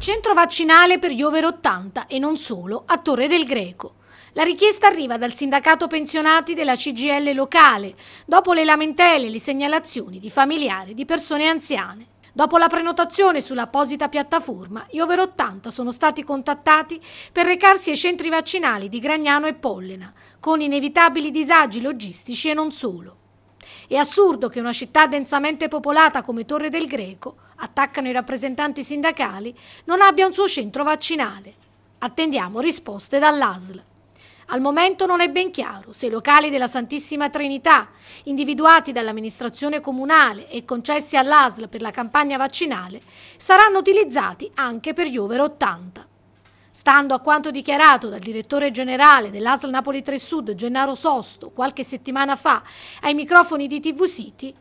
centro vaccinale per gli over 80 e non solo a Torre del Greco. La richiesta arriva dal sindacato pensionati della CGL locale, dopo le lamentele e le segnalazioni di familiari di persone anziane. Dopo la prenotazione sull'apposita piattaforma, gli over 80 sono stati contattati per recarsi ai centri vaccinali di Gragnano e Pollena, con inevitabili disagi logistici e non solo. È assurdo che una città densamente popolata come Torre del Greco attaccano i rappresentanti sindacali, non abbia un suo centro vaccinale. Attendiamo risposte dall'ASL. Al momento non è ben chiaro se i locali della Santissima Trinità, individuati dall'amministrazione comunale e concessi all'ASL per la campagna vaccinale, saranno utilizzati anche per gli over 80. Stando a quanto dichiarato dal direttore generale dell'ASL Napoli 3 Sud, Gennaro Sosto, qualche settimana fa, ai microfoni di TV City,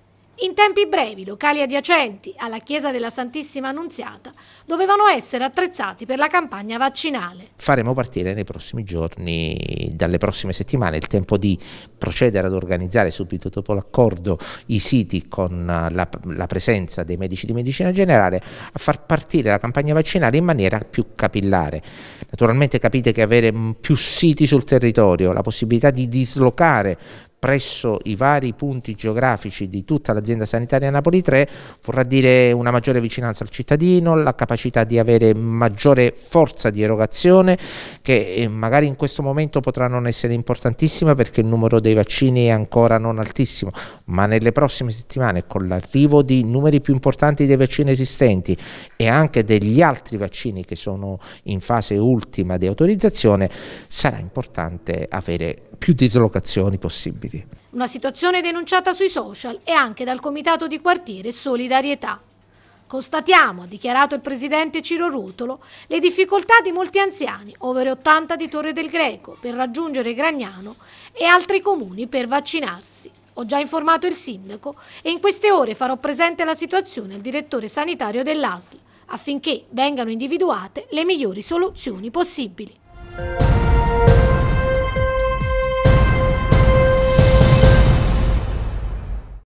in tempi brevi, locali adiacenti alla Chiesa della Santissima Annunziata dovevano essere attrezzati per la campagna vaccinale. Faremo partire nei prossimi giorni, dalle prossime settimane, il tempo di procedere ad organizzare subito dopo l'accordo i siti con la, la presenza dei medici di medicina generale a far partire la campagna vaccinale in maniera più capillare. Naturalmente capite che avere più siti sul territorio, la possibilità di dislocare presso i vari punti geografici di tutta l'azienda sanitaria Napoli 3 vorrà dire una maggiore vicinanza al cittadino, la capacità di avere maggiore forza di erogazione che eh, magari in questo momento potrà non essere importantissima perché il numero dei vaccini è ancora non altissimo, ma nelle prossime settimane con l'arrivo di numeri più importanti dei vaccini esistenti e anche degli altri vaccini che sono in fase ultima di autorizzazione sarà importante avere più dislocazioni possibili ospiti. Una situazione denunciata sui social e anche dal comitato di quartiere Solidarietà. Constatiamo, ha dichiarato il presidente Ciro Rutolo, le difficoltà di molti anziani, over 80 di Torre del Greco, per raggiungere Gragnano e altri comuni per vaccinarsi. Ho già informato il sindaco e in queste ore farò presente la situazione al direttore sanitario dell'ASL affinché vengano individuate le migliori soluzioni possibili.